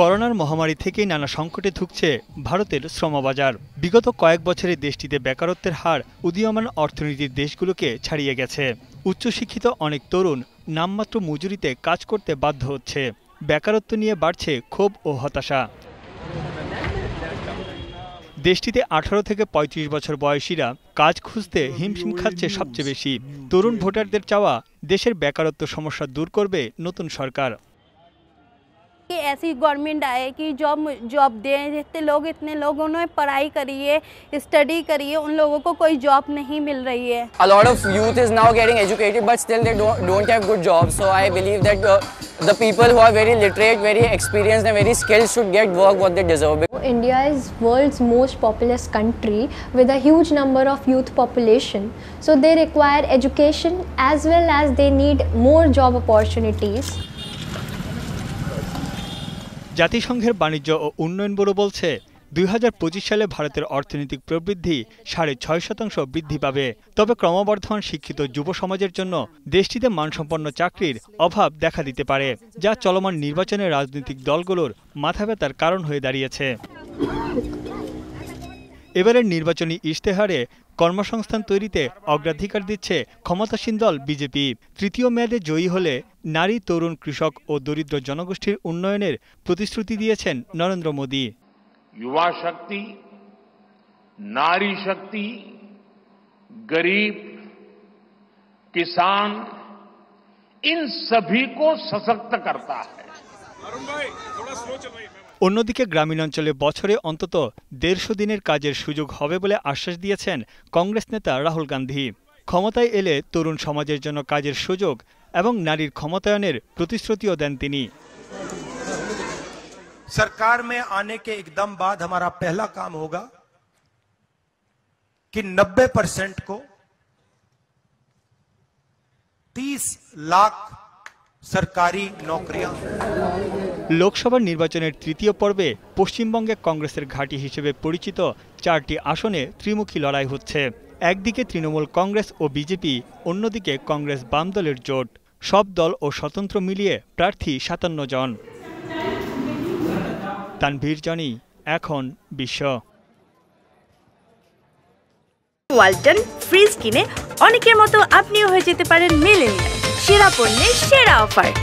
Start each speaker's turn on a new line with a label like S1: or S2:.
S1: করোনার মহামারী থেকে নানা সংকটে ধুকছে ভারতের শ্রমবাজার বিগত কয়েক বছরে দেশটিতে বেকারত্বের হার উদীয়মান অর্থনীতির দেশগুলোকে ছাড়িয়ে গেছে উচ্চশিক্ষিত অনেক তরুণ নামমাত্র মজুরিতে কাজ করতে বাধ্য হচ্ছে বেকারত্ব নিয়ে বাড়ছে ক্ষোভ ও হতাশা দেশটিতে ১৮ থেকে ৩৫ বছর বয়সীরা কাজ খুঁজতে হিমশিম খাচ্ছে সবচেয়ে বেশি তরুণ ভোটারদের চাওয়া দেশের বেকারত্ব সমস্যা দূর করবে নতুন সরকার ऐसी गवर्नमेंट आए कि जॉब जॉब दें जितने लोग इतने लोग उन्होंने पढ़ाई करी है स्टडी करी है उन लोगों को कोई जॉब नहीं मिल रही है A lot of youth is now getting educated but still they don't, don't have good jobs so I believe that uh, the people who are very literate, very experienced and very skilled should get work what they deserve. India is world's most populous country with a huge number of youth population. So they require education as well as they need more job opportunities. জাতিসংঘের বাণিজ্য ও উন্নয়ন bureau বলছে দুই সালে ভারতের অর্থনৈতিক প্রবৃদ্ধি সাড়ে ছয় শতাংশ বৃদ্ধি পাবে তবে ক্রমবর্ধমান শিক্ষিত যুব সমাজের জন্য দেশটিতে মানসম্পন্ন চাকরির অভাব দেখা দিতে পারে যা চলমান নির্বাচনে রাজনৈতিক দলগুলোর মাথা ব্যথার কারণ হয়ে দাঁড়িয়েছে এবারের নির্বাচনী ইশতেহারে কর্মসংস্থান তৈরিতে অগ্রাধিকার দিচ্ছে ক্ষমতাসীন দল বিজেপি তৃতীয় মেয়াদে জয়ী হলে নারী তরুণ কৃষক ও দরিদ্র জনগোষ্ঠীর উন্নয়নের প্রতিশ্রুতি দিয়েছেন নরেন্দ্র মোদী युवा शक्ति নারী শক্তি গরিব किसान इन सभी को सशक्त करता है অন্যদিকে গ্রামীণ অঞ্চলে বছরে অন্তত দেড়শো দিনের কাজের সুযোগ হবে বলে আশ্বাস দিয়েছেন কংগ্রেস নেতা রাহুল গান্ধী ক্ষমতায় এলে তরুণ সমাজের জন্য কাজের সুযোগ এবং নারীর ক্ষমতায়নের প্রতিশ্রুতিও দেন তিনি सरकार में आने के एकदम बाद हमारा पहला काम होगा कि 90 परसेंट को 30 लाख সরকারি নকরিয়া লোকসভা নির্বাচনের তৃতীয় পর্বে পশ্চিমবঙ্গে কংগ্রেসের ঘাঁটি হিসেবে পরিচিত চারটি আসনে ত্রিমুখী লড়াই হচ্ছে একদিকে তৃণমূল কংগ্রেস ও বিজেপি অন্যদিকে কংগ্রেস বাম দলের জোট সব দল ও স্বতন্ত্র মিলিয়ে প্রার্থী সাতান্ন জন তানভীর জনি এখন বিশ্ব ওয়ালটন ফ্রিজ কিনে অনেকের মতো আপনিও হয়ে যেতে পারেন মিলেনিয়ার সেরা পণ্যের সেরা অফার